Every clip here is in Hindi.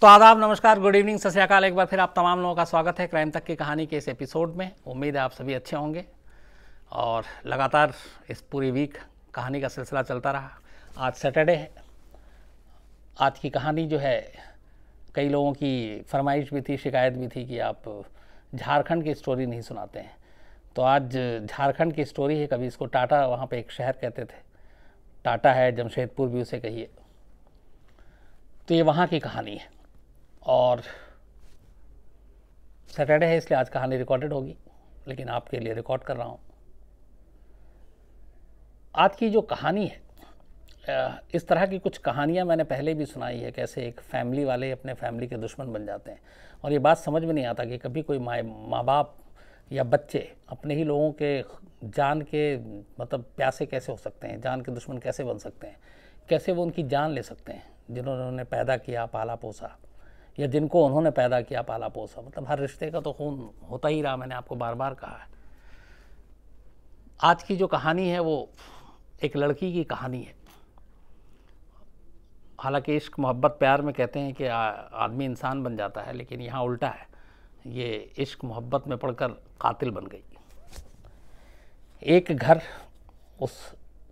तो आदाब नमस्कार गुड इवनिंग सत श्रीकाल एक बार फिर आप तमाम लोगों का स्वागत है क्राइम तक की कहानी के इस एपिसोड में उम्मीद है आप सभी अच्छे होंगे और लगातार इस पूरी वीक कहानी का सिलसिला चलता रहा आज सैटरडे है आज की कहानी जो है कई लोगों की फरमाइश भी थी शिकायत भी थी कि आप झारखंड की स्टोरी नहीं सुनाते हैं तो आज झारखंड की स्टोरी है कभी इसको टाटा वहाँ पे एक शहर कहते थे टाटा है जमशेदपुर भी उसे कहिए तो ये वहाँ की कहानी है और सैटरडे है इसलिए आज कहानी रिकॉर्डेड होगी लेकिन आपके लिए रिकॉर्ड कर रहा हूँ आज की जो कहानी है इस तरह की कुछ कहानियाँ मैंने पहले भी सुनाई है कैसे एक फैमिली वाले अपने फैमिली के दुश्मन बन जाते हैं और ये बात समझ में नहीं आता कि कभी कोई माए माँ बाप या बच्चे अपने ही लोगों के जान के मतलब प्यासे कैसे हो सकते हैं जान के दुश्मन कैसे बन सकते हैं कैसे वो उनकी जान ले सकते हैं जिन्होंने उन्हें पैदा किया पाला पोसा या जिनको उन्होंने पैदा किया पाला पोसा मतलब हर रिश्ते का तो खून होता ही रहा मैंने आपको बार बार कहा है आज की जो कहानी है वो एक लड़की की कहानी है हालांकि इश्क मोहब्बत प्यार में कहते हैं कि आदमी इंसान बन जाता है लेकिन यहाँ उल्टा है ये इश्क मोहब्बत में कर कातिल बन गई एक घर उस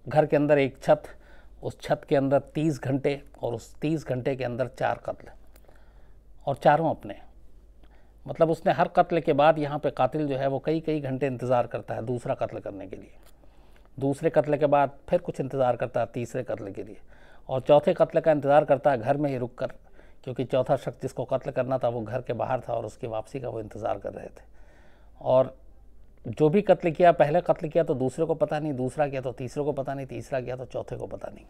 घर के अंदर एक छत उस छत के अंदर तीस घंटे और उस तीस घंटे के अंदर चार कत्ल और चारों अपने मतलब उसने हर कत्ल के बाद यहाँ पे कातिल जो है वो कई कई घंटे इंतज़ार करता है दूसरा कत्ल करने के लिए दूसरे कत्ल के बाद फिर कुछ इंतज़ार करता है तीसरे कत्ल के लिए और चौथे कत्ल का इंतज़ार करता है घर में ही रुक कर क्योंकि चौथा शख्स जिसको कत्ल करना था वो घर के बाहर था और उसकी वापसी का वो इंतज़ार कर रहे थे और जो भी कत्ल किया पहले कत्ल किया तो दूसरे को पता नहीं दूसरा किया तो तीसरे को पता नहीं तीसरा किया तो चौथे को पता नहीं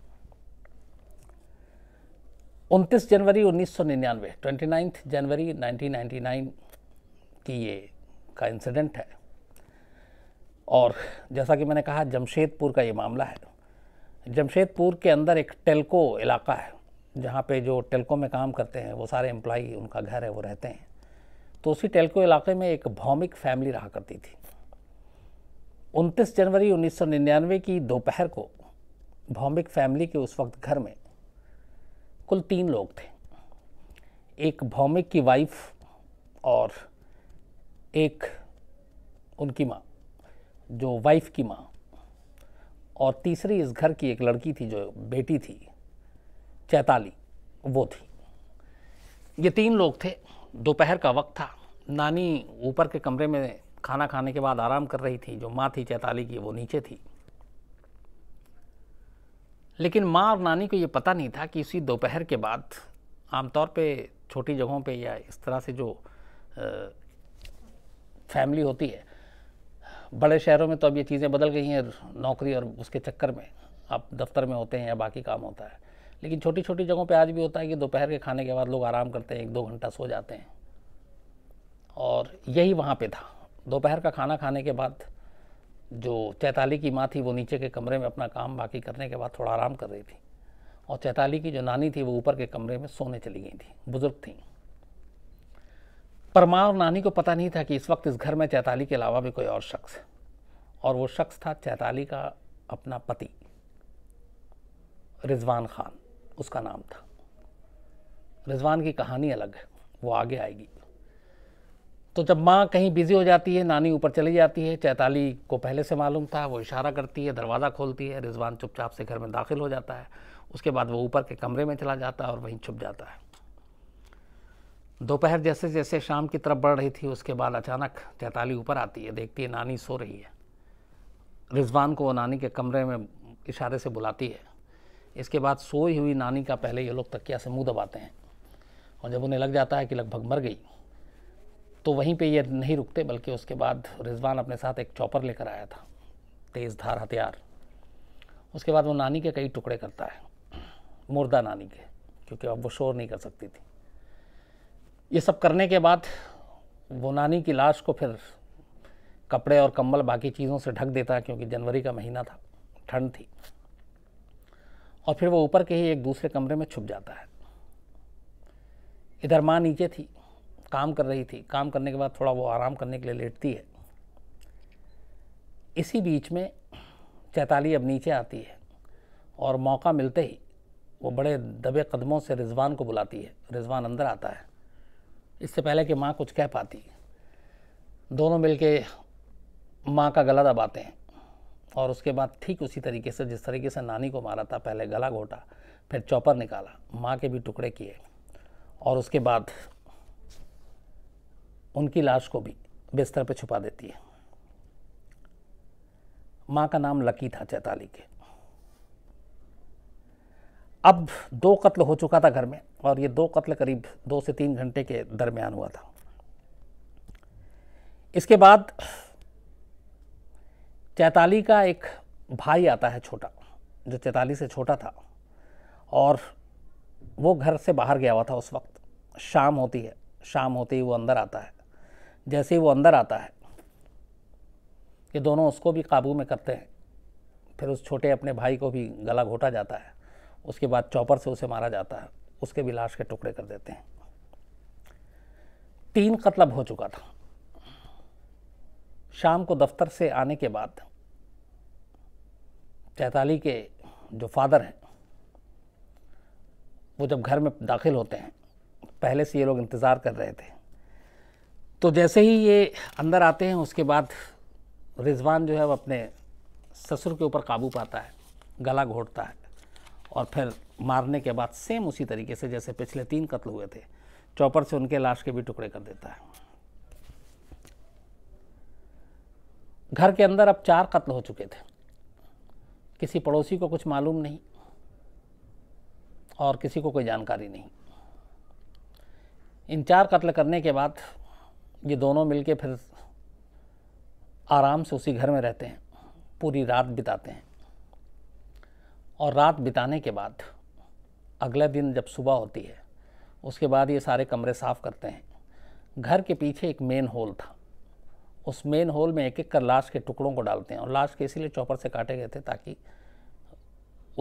उनतीस जनवरी 1999 29 जनवरी 1999 की ये का इंसिडेंट है और जैसा कि मैंने कहा जमशेदपुर का ये मामला है जमशेदपुर के अंदर एक टेलको इलाका है जहाँ पे जो टेलको में काम करते हैं वो सारे एम्प्लाई उनका घर है वो रहते हैं तो उसी टेलको इलाके में एक भौमिक फैमिली रहा करती थी 29 जनवरी 1999 की दोपहर को भौमिक फैमिली के उस वक्त घर में कुल तीन लोग थे एक भौमिक की वाइफ और एक उनकी माँ जो वाइफ की माँ और तीसरी इस घर की एक लड़की थी जो बेटी थी चैताली वो थी ये तीन लोग थे दोपहर का वक्त था नानी ऊपर के कमरे में खाना खाने के बाद आराम कर रही थी जो माँ थी चैताली की वो नीचे थी लेकिन माँ और नानी को ये पता नहीं था कि इसी दोपहर के बाद आमतौर पे छोटी जगहों पे या इस तरह से जो फैमिली होती है बड़े शहरों में तो अब ये चीज़ें बदल गई हैं नौकरी और उसके चक्कर में आप दफ्तर में होते हैं या बाकी काम होता है लेकिन छोटी छोटी जगहों पे आज भी होता है कि दोपहर के खाने के बाद लोग आराम करते हैं एक दो घंटा सो जाते हैं और यही वहाँ पे था दोपहर का खाना खाने के बाद जो चैताली की माँ थी वो नीचे के कमरे में अपना काम बाकी करने के बाद थोड़ा आराम कर रही थी और चैताली की जो नानी थी वो ऊपर के कमरे में सोने चली गई थी बुज़ुर्ग थी पर माँ और नानी को पता नहीं था कि इस वक्त इस घर में चैताली के अलावा भी कोई और शख्स है और वो शख्स था चैताली का अपना पति रिजवान खान उसका नाम था रिजवान की कहानी अलग है वो आगे आएगी तो जब माँ कहीं बिज़ी हो जाती है नानी ऊपर चली जाती है चैताली को पहले से मालूम था वो इशारा करती है दरवाज़ा खोलती है रिजवान चुपचाप से घर में दाखिल हो जाता है उसके बाद वो ऊपर के कमरे में चला जाता है और वहीं छुप जाता है दोपहर जैसे जैसे शाम की तरफ बढ़ रही थी उसके बाद अचानक चैताली ऊपर आती है देखती है नानी सो रही है रिजवान को वो नानी के कमरे में इशारे से बुलाती है इसके बाद सोई हुई नानी का पहले ये लोग तकिया से मुंह दबाते हैं और जब उन्हें लग जाता है कि लगभग मर गई तो वहीं पे ये नहीं रुकते बल्कि उसके बाद रिजवान अपने साथ एक चॉपर लेकर आया था तेज़ धार हथियार उसके बाद वो नानी के कई टुकड़े करता है मुर्दा नानी के क्योंकि अब वो शोर नहीं कर सकती थी ये सब करने के बाद वो नानी की लाश को फिर कपड़े और कंबल बाकी चीज़ों से ढक देता है क्योंकि जनवरी का महीना था ठंड थी और फिर वो ऊपर के ही एक दूसरे कमरे में छुप जाता है इधर माँ नीचे थी काम कर रही थी काम करने के बाद थोड़ा वो आराम करने के लिए लेटती है इसी बीच में चैताली अब नीचे आती है और मौका मिलते ही वो बड़े दबे कदमों से रिजवान को बुलाती है रिजवान अंदर आता है इससे पहले कि माँ कुछ कह पाती दोनों मिलके माँ का गला दबाते हैं और उसके बाद ठीक उसी तरीके से जिस तरीके से नानी को मारा था पहले गला घोटा फिर चौपर निकाला माँ के भी टुकड़े किए और उसके बाद उनकी लाश को भी बिस्तर पर छुपा देती है माँ का नाम लकी था चैताली के अब दो कत्ल हो चुका था घर में और ये दो कत्ल करीब दो से तीन घंटे के दरमियान हुआ था इसके बाद चैताली का एक भाई आता है छोटा जो चैताली से छोटा था और वो घर से बाहर गया हुआ था उस वक्त शाम होती है शाम होते ही वो अंदर आता है जैसे ही वो अंदर आता है ये दोनों उसको भी काबू में करते हैं फिर उस छोटे अपने भाई को भी गला घोटा जाता है उसके बाद चौपर से उसे मारा जाता है उसके भी लाश के टुकड़े कर देते हैं तीन कत्लब हो चुका था शाम को दफ्तर से आने के बाद चैताली के जो फादर हैं वो जब घर में दाखिल होते हैं पहले से ये लोग इंतज़ार कर रहे थे तो जैसे ही ये अंदर आते हैं उसके बाद रिजवान जो है वो अपने ससुर के ऊपर काबू पाता है गला घोटता है और फिर मारने के बाद सेम उसी तरीके से जैसे पिछले तीन कत्ल हुए थे चौपर से उनके लाश के भी टुकड़े कर देता है घर के अंदर अब चार कत्ल हो चुके थे किसी पड़ोसी को कुछ मालूम नहीं और किसी को कोई जानकारी नहीं इन चार कत्ल करने के बाद ये दोनों मिल फिर आराम से उसी घर में रहते हैं पूरी रात बिताते हैं और रात बिताने के बाद अगला दिन जब सुबह होती है उसके बाद ये सारे कमरे साफ़ करते हैं घर के पीछे एक मेन होल था उस मेन होल में एक एक कर लाश के टुकड़ों को डालते हैं और लाश के इसीलिए चॉपर से काटे गए थे ताकि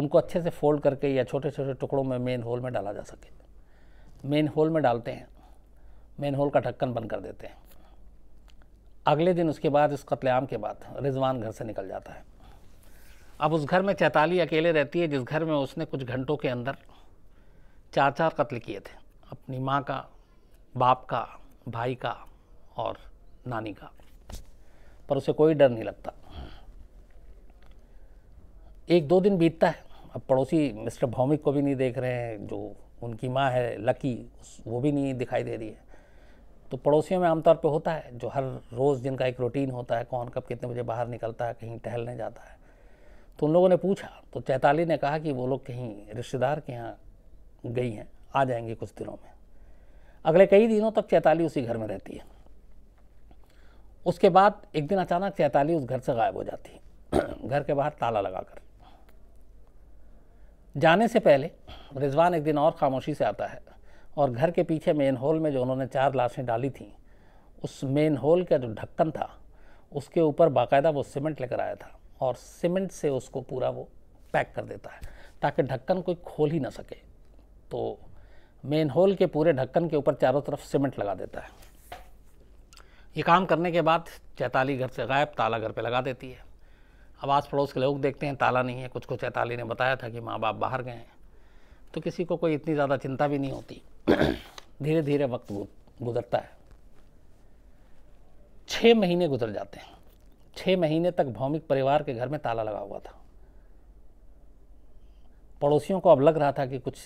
उनको अच्छे से फोल्ड करके या छोटे छोटे टुकड़ों में मेन होल में डाला जा सके मेन होल में डालते हैं मेन होल का ढक्कन बंद कर देते हैं अगले दिन उसके बाद इस कत्लेआम के बाद रिजवान घर से निकल जाता है अब उस घर में चैताली अकेले रहती है जिस घर में उसने कुछ घंटों के अंदर चार चार कत्ल किए थे अपनी माँ का बाप का भाई का और नानी का पर उसे कोई डर नहीं लगता एक दो दिन बीतता है अब पड़ोसी मिस्टर भौमिक को भी नहीं देख रहे हैं जो उनकी माँ है लकी वो भी नहीं दिखाई दे रही है तो पड़ोसियों में आमतौर पे होता है जो हर रोज़ जिनका एक रूटीन होता है कौन कब कितने बजे बाहर निकलता है कहीं टहलने जाता है तो उन लोगों ने पूछा तो चैताली ने कहा कि वो लोग कहीं रिश्तेदार के यहाँ गई हैं आ जाएंगे कुछ दिनों में अगले कई दिनों तक चैताली उसी घर में रहती है उसके बाद एक दिन अचानक चैताली उस घर से गायब हो जाती है घर के बाहर ताला लगाकर जाने से पहले रिजवान एक दिन और खामोशी से आता है और घर के पीछे मेन होल में जो उन्होंने चार लाशें डाली थी उस मेन होल का जो ढक्कन था उसके ऊपर बाकायदा वो सीमेंट लेकर आया था और सीमेंट से उसको पूरा वो पैक कर देता है ताकि ढक्कन कोई खोल ही ना सके तो मेन होल के पूरे ढक्कन के ऊपर चारों तरफ सीमेंट लगा देता है ये काम करने के बाद चैताली घर से गायब ताला घर पे लगा देती है अब आस पड़ोस के लोग देखते हैं ताला नहीं है कुछ को चैताली ने बताया था कि माँ बाप बाहर गए हैं तो किसी को कोई इतनी ज़्यादा चिंता भी नहीं होती धीरे धीरे वक्त गुजरता है छः महीने गुजर जाते हैं छः महीने तक भौमिक परिवार के घर में ताला लगा हुआ था पड़ोसियों को अब लग रहा था कि कुछ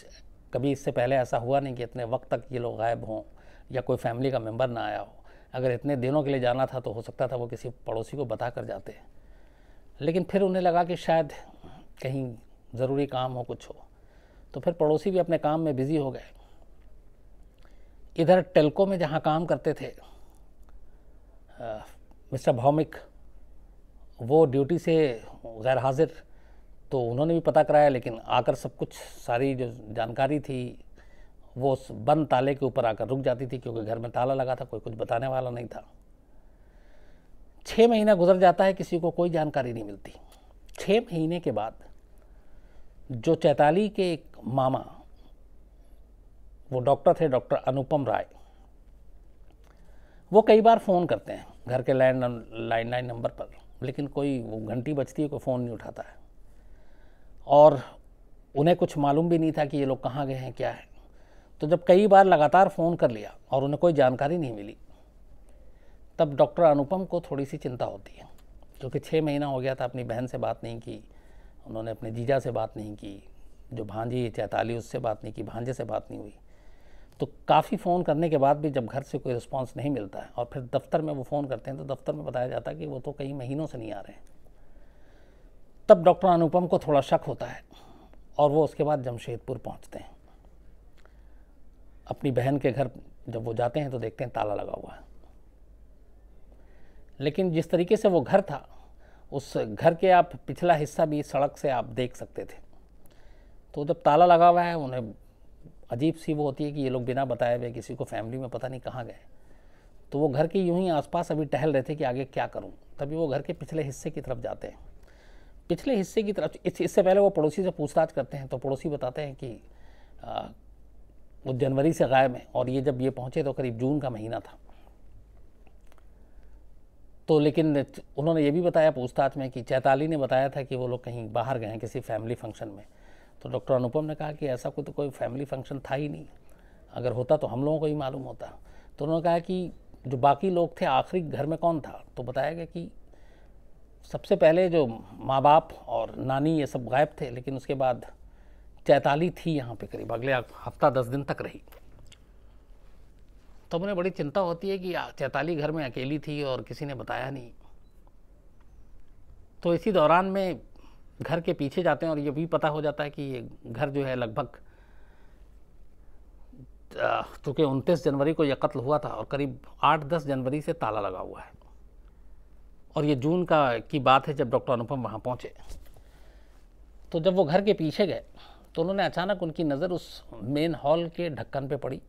कभी इससे पहले ऐसा हुआ नहीं कि इतने वक्त तक ये लोग गायब हों या कोई फैमिली का मेम्बर ना आया हो अगर इतने दिनों के लिए जाना था तो हो सकता था वो किसी पड़ोसी को बता कर जाते लेकिन फिर उन्हें लगा कि शायद कहीं ज़रूरी काम हो कुछ हो तो फिर पड़ोसी भी अपने काम में बिज़ी हो गए इधर टेल्को में जहाँ काम करते थे मिस्टर भौमिक वो ड्यूटी से गैर हाजिर तो उन्होंने भी पता कराया लेकिन आकर सब कुछ सारी जो जानकारी थी वो उस बंद ताले के ऊपर आकर रुक जाती थी क्योंकि घर में ताला लगा था कोई कुछ बताने वाला नहीं था छः महीना गुजर जाता है किसी को कोई जानकारी नहीं मिलती छः महीने के बाद जो चैताली के एक मामा वो डॉक्टर थे डॉक्टर अनुपम राय वो कई बार फ़ोन करते हैं घर के लैंड लाइन लाइन नंबर पर लेकिन कोई वो घंटी बजती है कोई फ़ोन नहीं उठाता है और उन्हें कुछ मालूम भी नहीं था कि ये लोग कहाँ गए हैं क्या है तो जब कई बार लगातार फ़ोन कर लिया और उन्हें कोई जानकारी नहीं मिली तब डॉक्टर अनुपम को थोड़ी सी चिंता होती है क्योंकि छः महीना हो गया था अपनी बहन से बात नहीं की उन्होंने अपने जीजा से बात नहीं की जो भांजी चैताली उससे बात नहीं की भांजे से बात नहीं हुई तो काफ़ी फ़ोन करने के बाद भी जब घर से कोई रिस्पॉन्स नहीं मिलता है और फिर दफ्तर में वो फ़ोन करते हैं तो दफ्तर में बताया जाता है कि वो तो कई महीनों से नहीं आ रहे हैं तब डॉक्टर अनुपम को थोड़ा शक होता है और वो उसके बाद जमशेदपुर पहुंचते हैं अपनी बहन के घर जब वो जाते हैं तो देखते हैं ताला लगा हुआ है लेकिन जिस तरीके से वो घर था उस घर के आप पिछला हिस्सा भी सड़क से आप देख सकते थे तो जब ताला लगा हुआ है उन्हें अजीब सी वो होती है कि ये लोग बिना बताए हुए किसी को फैमिली में पता नहीं कहाँ गए तो वो घर के यूं ही आसपास अभी टहल रहे थे कि आगे क्या करूँ तभी वो घर के पिछले हिस्से की तरफ जाते हैं पिछले हिस्से की तरफ इससे पहले वो पड़ोसी से पूछताछ करते हैं तो पड़ोसी बताते हैं कि आ, वो जनवरी से गायब है और ये जब ये पहुँचे तो करीब जून का महीना था तो लेकिन उन्होंने ये भी बताया पूछताछ में कि चैताली ने बताया था कि वो लोग कहीं बाहर गए हैं किसी फैमिली फंक्शन में तो डॉक्टर अनुपम ने कहा कि ऐसा कोई तो कोई फैमिली फंक्शन था ही नहीं अगर होता तो हम लोगों को ही मालूम होता तो उन्होंने कहा कि जो बाकी लोग थे आखिरी घर में कौन था तो बताया गया कि सबसे पहले जो माँ बाप और नानी ये सब गायब थे लेकिन उसके बाद चैताली थी यहाँ पे करीब अगले हफ्ता दस दिन तक रही तो मुझे बड़ी चिंता होती है कि चैताली घर में अकेली थी और किसी ने बताया नहीं तो इसी दौरान में घर के पीछे जाते हैं और ये भी पता हो जाता है कि ये घर जो है लगभग चूँकि उनतीस जनवरी को यह कत्ल हुआ था और करीब आठ दस जनवरी से ताला लगा हुआ है और ये जून का की बात है जब डॉक्टर अनुपम वहाँ पहुँचे तो जब वो घर के पीछे गए तो उन्होंने अचानक उनकी नज़र उस मेन हॉल के ढक्कन पे पड़ी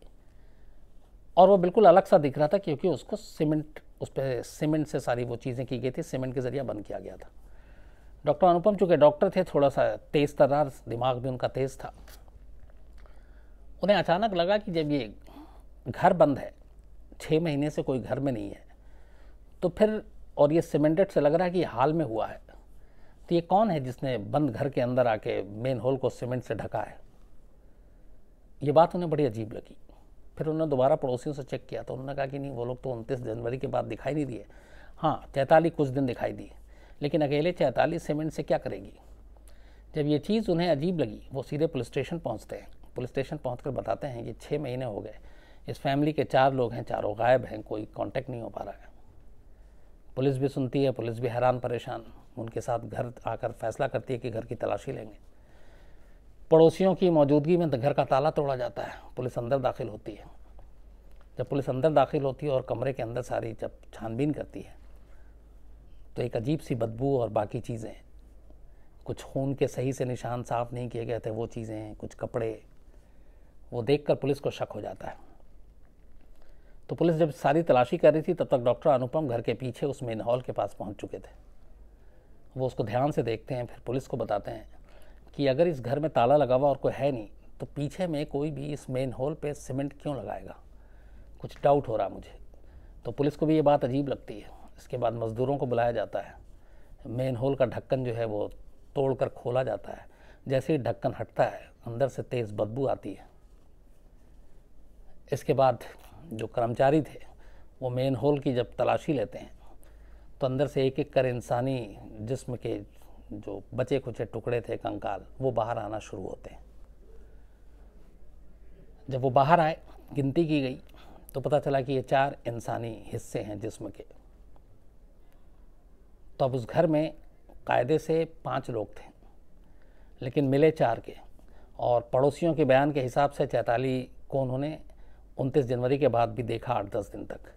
और वो बिल्कुल अलग सा दिख रहा था क्योंकि उसको सीमेंट उस पर सीमेंट से सारी वो चीज़ें की गई थी सीमेंट के ज़रिए बंद किया गया था डॉक्टर अनुपम चूँकि डॉक्टर थे थोड़ा सा तेज़ तरार दिमाग भी उनका तेज़ था उन्हें अचानक लगा कि जब ये घर बंद है छः महीने से कोई घर में नहीं है तो फिर और ये सीमेंटेड से लग रहा है कि हाल में हुआ है तो ये कौन है जिसने बंद घर के अंदर आके मेन होल को सीमेंट से ढका है ये बात उन्हें बड़ी अजीब लगी फिर उन्होंने दोबारा पड़ोसियों से चेक किया तो उन्होंने कहा कि नहीं वो लोग तो उनतीस जनवरी के बाद दिखाई नहीं दिए हाँ तैताली कुछ दिन दिखाई दिए लेकिन अकेले चैतालीस सीमेंट से क्या करेगी जब ये चीज़ उन्हें अजीब लगी वो सीधे पुलिस स्टेशन पहुँचते हैं पुलिस स्टेशन पहुँच बताते हैं कि छः महीने हो गए इस फैमिली के चार लोग हैं चारों गायब हैं कोई कॉन्टेक्ट नहीं हो पा रहा है पुलिस भी सुनती है पुलिस भी हैरान परेशान उनके साथ घर आकर फैसला करती है कि घर की तलाशी लेंगे पड़ोसियों की मौजूदगी में घर का ताला तोड़ा जाता है पुलिस अंदर दाखिल होती है जब पुलिस अंदर दाखिल होती है और कमरे के अंदर सारी जब छानबीन करती है तो एक अजीब सी बदबू और बाकी चीज़ें कुछ खून के सही से निशान साफ़ नहीं किए गए थे वो चीज़ें हैं कुछ कपड़े वो देखकर पुलिस को शक हो जाता है तो पुलिस जब सारी तलाशी कर रही थी तब तक डॉक्टर अनुपम घर के पीछे उस मेन हॉल के पास पहुंच चुके थे वो उसको ध्यान से देखते हैं फिर पुलिस को बताते हैं कि अगर इस घर में ताला लगा हुआ और कोई है नहीं तो पीछे में कोई भी इस मेन हॉल पे सीमेंट क्यों लगाएगा कुछ डाउट हो रहा मुझे तो पुलिस को भी ये बात अजीब लगती है इसके बाद मज़दूरों को बुलाया जाता है मेन होल का ढक्कन जो है वो तोड़ कर खोला जाता है जैसे ही ढक्कन हटता है अंदर से तेज़ बदबू आती है इसके बाद जो कर्मचारी थे वो मेन होल की जब तलाशी लेते हैं तो अंदर से एक एक कर इंसानी जिस्म के जो बचे खुचे टुकड़े थे कंकाल वो बाहर आना शुरू होते हैं जब वो बाहर आए गिनती की गई तो पता चला कि ये चार इंसानी हिस्से हैं जिस्म के तो अब उस घर में कायदे से पाँच लोग थे लेकिन मिले चार के और पड़ोसियों के बयान के हिसाब से चैताली को उन्होंने उनतीस जनवरी के बाद भी देखा आठ दस दिन तक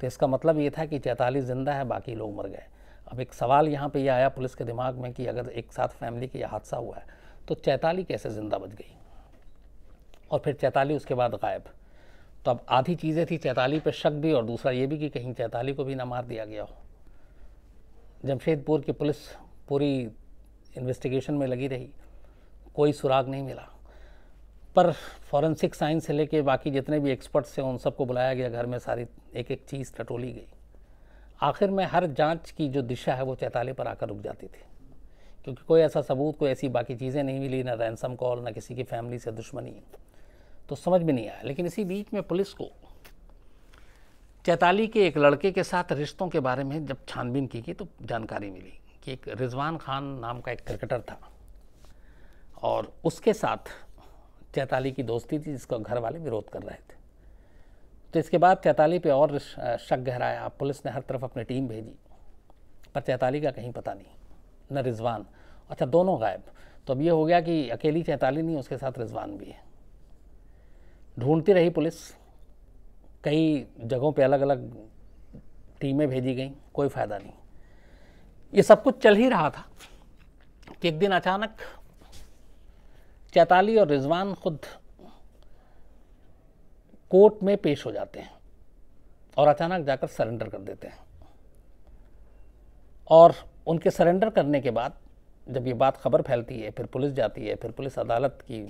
तो इसका मतलब ये था कि चैताली ज़िंदा है बाकी लोग मर गए अब एक सवाल यहाँ पे ये यह आया पुलिस के दिमाग में कि अगर एक साथ फैमिली की हादसा हुआ है तो चैताली कैसे ज़िंदा बच गई और फिर चैताली उसके बाद गायब तो अब आधी चीज़ें थी चैताली पे शक भी और दूसरा ये भी कि कहीं चैताली को भी ना मार दिया गया हो जमशेदपुर की पुलिस पूरी इन्वेस्टिगेशन में लगी रही कोई सुराग नहीं मिला पर फॉरेंसिक साइंस से लेके बाकी जितने भी एक्सपर्ट्स हैं उन सबको बुलाया गया घर में सारी एक एक चीज़ टटोली गई आखिर में हर जांच की जो दिशा है वो चैताले पर आकर रुक जाती थी क्योंकि कोई ऐसा सबूत कोई ऐसी बाकी चीज़ें नहीं मिली ना रैनसम कॉल ना किसी की फैमिली से दुश्मनी तो समझ में नहीं आया लेकिन इसी बीच में पुलिस को चैताली के एक लड़के के साथ रिश्तों के बारे में जब छानबीन की गई तो जानकारी मिली कि एक रिजवान खान नाम का एक क्रिकेटर था और उसके साथ चैताली की दोस्ती थी जिसका घर वाले विरोध कर रहे थे तो इसके बाद चैताली पे और शक गहराया पुलिस ने हर तरफ अपनी टीम भेजी पर चैताली का कहीं पता नहीं न रिजवान अच्छा दोनों गायब तो अब ये हो गया कि अकेली चैताली नहीं उसके साथ रिजवान भी है ढूंढती रही पुलिस कई जगहों पे अलग अलग टीमें भेजी गई कोई फ़ायदा नहीं ये सब कुछ चल ही रहा था कि एक दिन अचानक चैताली और रिजवान खुद कोर्ट में पेश हो जाते हैं और अचानक जाकर सरेंडर कर देते हैं और उनके सरेंडर करने के बाद जब ये बात खबर फैलती है फिर पुलिस जाती है फिर पुलिस अदालत की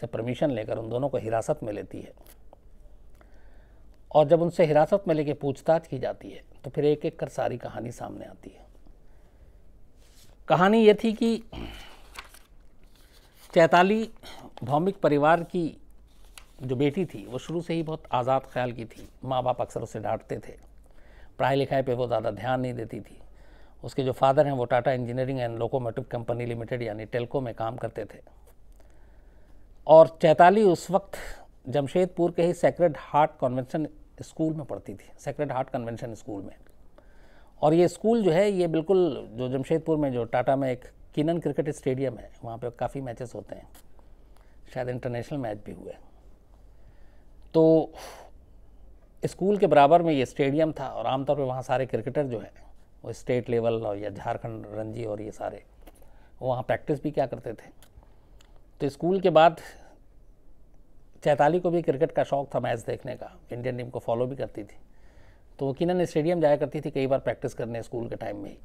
से परमिशन लेकर उन दोनों को हिरासत में लेती है और जब उनसे हिरासत में लेके पूछताछ की जाती है तो फिर एक एक कर सारी कहानी सामने आती है कहानी ये थी कि चैताली भौमिक परिवार की जो बेटी थी वो शुरू से ही बहुत आज़ाद ख्याल की थी माँ बाप अक्सर उसे डांटते थे पढ़ाई लिखाई पे वो ज़्यादा ध्यान नहीं देती थी उसके जो फादर हैं वो Tata engineering and locomotive company limited यानी टेल्को में काम करते थे और चैताली उस वक्त जमशेदपुर के ही सेक्रेड हार्ट कॉन्वेंशन स्कूल में पढ़ती थी सेक्रेड हार्ट कन्वेंशन स्कूल में और ये स्कूल जो है ये बिल्कुल जो जमशेदपुर में जो टाटा में एक किनन क्रिकेट स्टेडियम है वहाँ पे काफ़ी मैचेस होते हैं शायद इंटरनेशनल मैच भी हुए तो स्कूल के बराबर में ये स्टेडियम था और आमतौर पर वहाँ सारे क्रिकेटर जो हैं वो स्टेट लेवल और या झारखंड रणजी और ये सारे वहाँ प्रैक्टिस भी क्या करते थे तो स्कूल के बाद चैताली को भी क्रिकेट का शौक था मैच देखने का इंडियन टीम को फॉलो भी करती थी तो वो किनन स्टेडियम जाया करती थी कई बार प्रैक्टिस करने स्कूल के टाइम में ही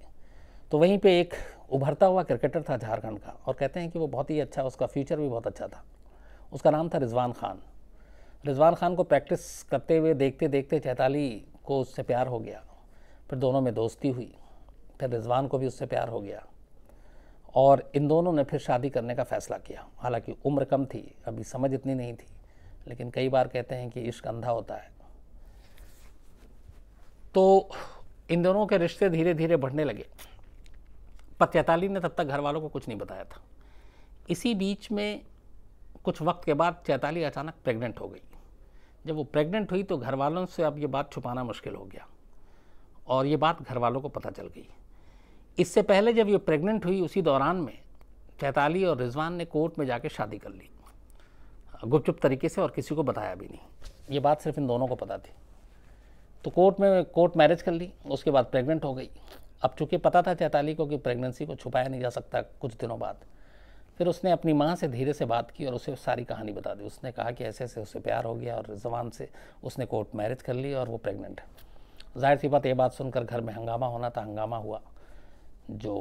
तो वहीं पे एक उभरता हुआ क्रिकेटर था झारखंड का और कहते हैं कि वो बहुत ही अच्छा उसका फ्यूचर भी बहुत अच्छा था उसका नाम था रिजवान खान रिजवान खान को प्रैक्टिस करते हुए देखते देखते चैताली को उससे प्यार हो गया फिर दोनों में दोस्ती हुई फिर रिजवान को भी उससे प्यार हो गया और इन दोनों ने फिर शादी करने का फ़ैसला किया हालांकि उम्र कम थी अभी समझ इतनी नहीं थी लेकिन कई बार कहते हैं कि इश्क अंधा होता है तो इन दोनों के रिश्ते धीरे धीरे बढ़ने लगे पत्यताली ने तब तक घर वालों को कुछ नहीं बताया था इसी बीच में कुछ वक्त के बाद चैताली अचानक प्रेग्नेंट हो गई जब वो प्रेग्नेंट हुई तो घर वालों से अब ये बात छुपाना मुश्किल हो गया और ये बात घर वालों को पता चल गई इससे पहले जब ये प्रेग्नेंट हुई उसी दौरान में चैताली और रिजवान ने कोर्ट में जाके शादी कर ली गुपचुप तरीके से और किसी को बताया भी नहीं ये बात सिर्फ इन दोनों को पता थी तो कोर्ट में कोर्ट मैरिज कर ली उसके बाद प्रेग्नेंट हो गई अब चूंकि पता था चैताली को कि प्रेगनेंसी को छुपाया नहीं जा सकता कुछ दिनों बाद फिर उसने अपनी माँ से धीरे से बात की और उसे सारी कहानी बता दी उसने कहा कि ऐसे ऐसे उसे प्यार हो गया और जबान से उसने कोर्ट मैरिज कर ली और वो प्रेग्नेंट है जाहिर सी बात ये बात सुनकर घर में हंगामा होना था हंगामा हुआ जो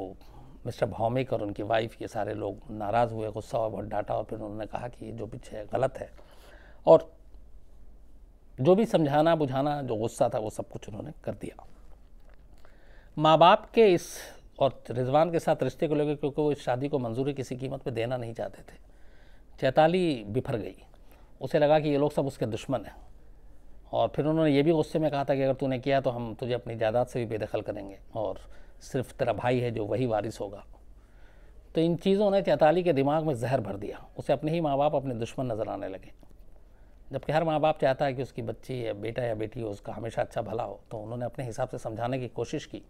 मिस्टर भौमिक और उनकी वाइफ ये सारे लोग नाराज़ हुए गुस्सा और बहुत डांटा और फिर उन्होंने कहा कि ये जो पीछे गलत है और जो भी समझाना बुझाना जो गुस्सा था वो सब कुछ उन्होंने कर दिया माँ बाप के इस और रिजवान के साथ रिश्ते को लेकर क्योंकि वो इस शादी को मंजूरी किसी कीमत पर देना नहीं चाहते थे चैताली बिफर गई उसे लगा कि ये लोग सब उसके दुश्मन हैं और फिर उन्होंने ये भी गुस्से में कहा था कि अगर तूने किया तो हम तुझे अपनी जायदाद से भी बेदखल करेंगे और सिर्फ तेरा भाई है जो वही वारिस होगा तो इन चीज़ों ने चैताली के दिमाग में जहर भर दिया उसे अपने ही माँ बाप अपने दुश्मन नज़र आने लगे जबकि हर माँ बाप चाहता है कि उसकी बच्ची या बेटा या बेटी हो उसका हमेशा अच्छा भला हो तो उन्होंने अपने हिसाब से समझाने की कोशिश की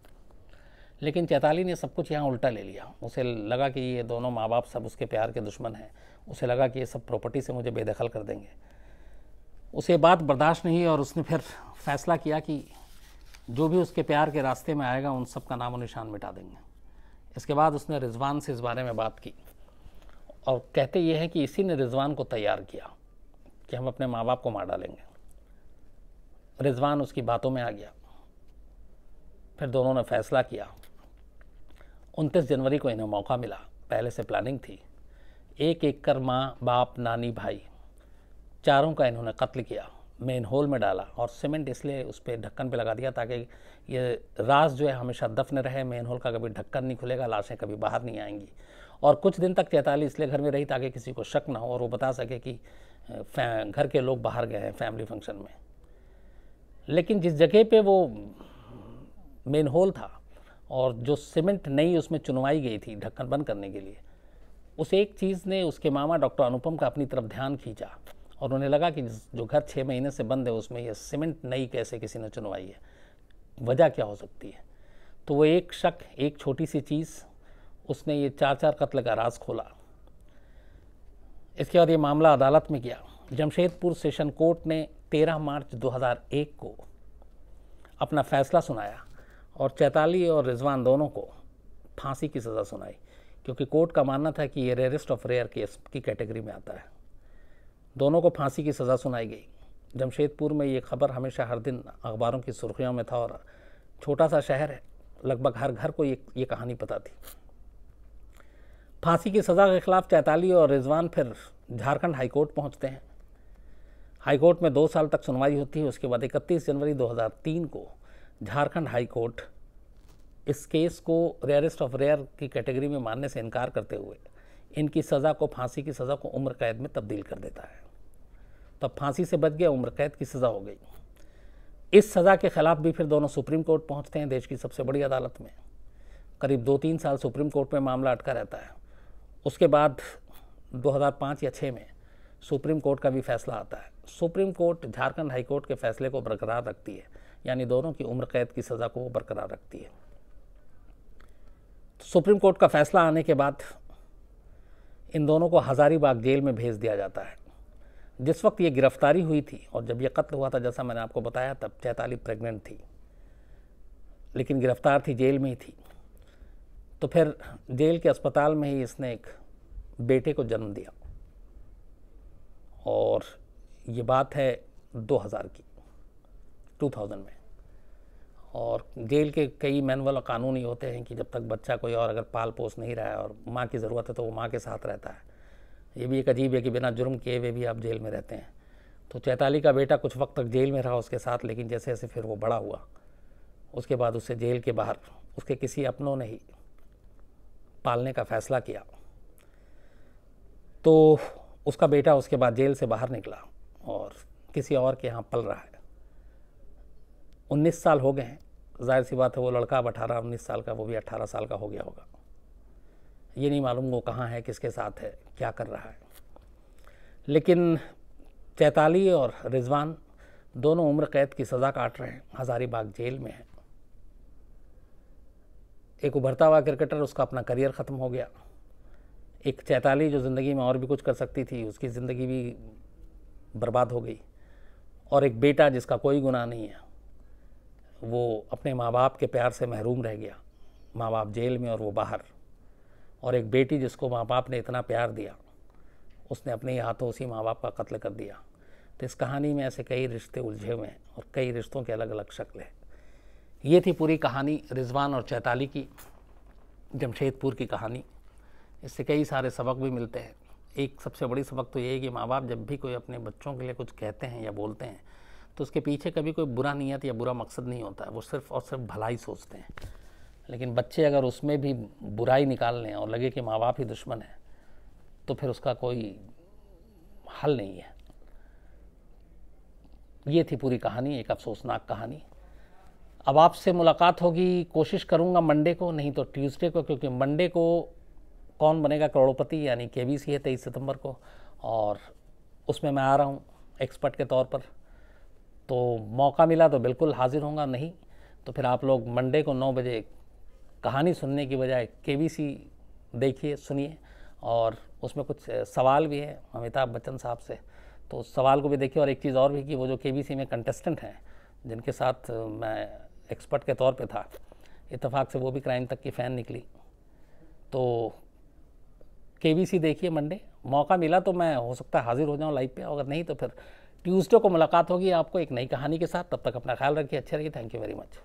लेकिन चैताली ने सब कुछ यहाँ उल्टा ले लिया उसे लगा कि ये दोनों माँ बाप सब उसके प्यार के दुश्मन हैं उसे लगा कि ये सब प्रॉपर्टी से मुझे बेदखल कर देंगे उसे बात बर्दाश्त नहीं और उसने फिर फैसला किया कि जो भी उसके प्यार के रास्ते में आएगा उन सब का नामो निशान मिटा देंगे इसके बाद उसने रिजवान से इस बारे में बात की और कहते ये हैं कि इसी ने रिजवान को तैयार किया कि हम अपने माँ बाप को मार डालेंगे रिजवान उसकी बातों में आ गया फिर दोनों ने फैसला किया उनतीस जनवरी को इन्हें मौका मिला पहले से प्लानिंग थी एक एक कर माँ बाप नानी भाई चारों का इन्होंने कत्ल किया मेन होल में डाला और सीमेंट इसलिए उस पर ढक्कन पे लगा दिया ताकि ये रास जो है हमेशा दफन रहे मेन होल का कभी ढक्कन नहीं खुलेगा लाशें कभी बाहर नहीं आएंगी और कुछ दिन तक चैताली इसलिए घर में रही ताकि किसी को शक ना हो और वो बता सके कि घर के लोग बाहर गए हैं फैमिली फंक्शन में लेकिन जिस जगह पे वो मेन होल था और जो सीमेंट नई उसमें चुनवाई गई थी ढक्कन बंद करने के लिए उस एक चीज़ ने उसके मामा डॉक्टर अनुपम का अपनी तरफ ध्यान खींचा और उन्हें लगा कि जो घर छः महीने से बंद है उसमें यह सीमेंट नई कैसे किसी ने चुनवाई है वजह क्या हो सकती है तो वो एक शक एक छोटी सी चीज़ उसने ये चार चार कत्ल का राज खोला इसके बाद ये मामला अदालत में गया जमशेदपुर सेशन कोर्ट ने 13 मार्च 2001 को अपना फैसला सुनाया और चैताली और रिजवान दोनों को फांसी की सज़ा सुनाई क्योंकि कोर्ट का मानना था कि ये रेयरेस्ट ऑफ रेयर केस की कैटेगरी में आता है दोनों को फांसी की सज़ा सुनाई गई जमशेदपुर में ये खबर हमेशा हर दिन अखबारों की सुर्खियों में था और छोटा सा शहर है लगभग हर घर को ये ये कहानी पता थी फांसी की सज़ा के खिलाफ चैताली और रिजवान फिर झारखंड हाईकोर्ट पहुँचते हैं हाईकोर्ट में दो साल तक सुनवाई होती है उसके बाद इकतीस जनवरी 2003 को झारखंड हाईकोर्ट इस केस को रेयरेस्ट ऑफ रेयर की कैटेगरी में मानने से इनकार करते हुए इनकी सज़ा को फांसी की सज़ा को उम्र कैद में तब्दील कर देता है तब फांसी से बच गया उम्र कैद की सज़ा हो गई इस सज़ा के ख़िलाफ़ भी फिर दोनों सुप्रीम कोर्ट पहुंचते हैं देश की सबसे बड़ी अदालत में करीब दो तीन साल सुप्रीम कोर्ट में मामला अटका रहता है उसके बाद 2005 या 6 में सुप्रीम कोर्ट का भी फैसला आता है supreme court Jharkhand high court के फैसले को बरकरार रखती है यानी दोनों की उम्र कैद की सज़ा को वो बरकरार रखती है सुप्रीम कोर्ट का फैसला आने के बाद इन दोनों को हज़ारीबाग जेल में भेज दिया जाता है जिस वक्त ये गिरफ्तारी हुई थी और जब ये कत्ल हुआ था जैसा मैंने आपको बताया तब चैताली प्रेग्नेंट थी लेकिन गिरफ्तार थी जेल में ही थी तो फिर जेल के अस्पताल में ही इसने एक बेटे को जन्म दिया और ये बात है 2000 की 2000 में और जेल के कई मैनुअल और कानून होते हैं कि जब तक बच्चा कोई और अगर पाल पोस नहीं रहा है और माँ की ज़रूरत है तो वो माँ के साथ रहता है ये भी एक अजीब है कि बिना जुर्म किए हुए भी आप जेल में रहते हैं तो चैताली का बेटा कुछ वक्त तक जेल में रहा उसके साथ लेकिन जैसे जैसे फिर वो बड़ा हुआ उसके बाद उससे जेल के बाहर उसके किसी अपनों ने ही पालने का फैसला किया तो उसका बेटा उसके बाद जेल से बाहर निकला और किसी और के यहाँ पल रहा है उन्नीस साल हो गए हैं जाहिर सी बात है वो लड़का अब अठारह उन्नीस साल का वो भी अट्ठारह साल का हो गया होगा ये नहीं मालूम वो कहाँ है किसके साथ है क्या कर रहा है लेकिन चैताली और रिजवान दोनों उम्र कैद की सज़ा काट रहे हैं हज़ारीबाग जेल में है एक उभरता हुआ क्रिकेटर उसका अपना करियर ख़त्म हो गया एक चैताली जो ज़िंदगी में और भी कुछ कर सकती थी उसकी ज़िंदगी भी बर्बाद हो गई और एक बेटा जिसका कोई गुनाह नहीं है वो अपने माँ बाप के प्यार से महरूम रह गया माँ बाप जेल में और वो बाहर और एक बेटी जिसको माँ बाप ने इतना प्यार दिया उसने अपने ही हाथों उसी माँ बाप का कत्ल कर दिया तो इस कहानी में ऐसे कई रिश्ते उलझे हुए हैं और कई रिश्तों के अलग अलग शक्ल है ये थी पूरी कहानी रिजवान और चैताली की जमशेदपुर की कहानी इससे कई सारे सबक भी मिलते हैं एक सबसे बड़ी सबक तो ये है कि माँ बाप जब भी कोई अपने बच्चों के लिए कुछ कहते हैं या बोलते हैं तो उसके पीछे कभी कोई बुरा नीयत या बुरा मकसद नहीं होता है वो सिर्फ़ और सिर्फ भलाई सोचते हैं लेकिन बच्चे अगर उसमें भी बुराई निकाल लें और लगे कि माँ बाप ही दुश्मन है तो फिर उसका कोई हल नहीं है ये थी पूरी कहानी एक अफसोसनाक कहानी अब आपसे मुलाकात होगी कोशिश करूँगा मंडे को नहीं तो ट्यूसडे को क्योंकि मंडे को कौन बनेगा करोड़पति यानी के बी सी है तेईस सितंबर को और उसमें मैं आ रहा हूँ एक्सपर्ट के तौर पर तो मौका मिला तो बिल्कुल हाज़िर होंगे नहीं तो फिर आप लोग मंडे को नौ बजे कहानी सुनने की बजाय के देखिए सुनिए और उसमें कुछ सवाल भी है अमिताभ बच्चन साहब से तो उस सवाल को भी देखिए और एक चीज़ और भी कि वो जो के में कंटेस्टेंट हैं जिनके साथ मैं एक्सपर्ट के तौर पे था इतफाक़ से वो भी क्राइम तक की फ़ैन निकली तो के देखिए मंडे मौका मिला तो मैं हो सकता है हाज़िर हो जाऊँ लाइव पे अगर नहीं तो फिर ट्यूसडे को मुलाकात होगी आपको एक नई कहानी के साथ तब तक अपना ख्याल रखिए अच्छे रहिए थैंक यू वेरी मच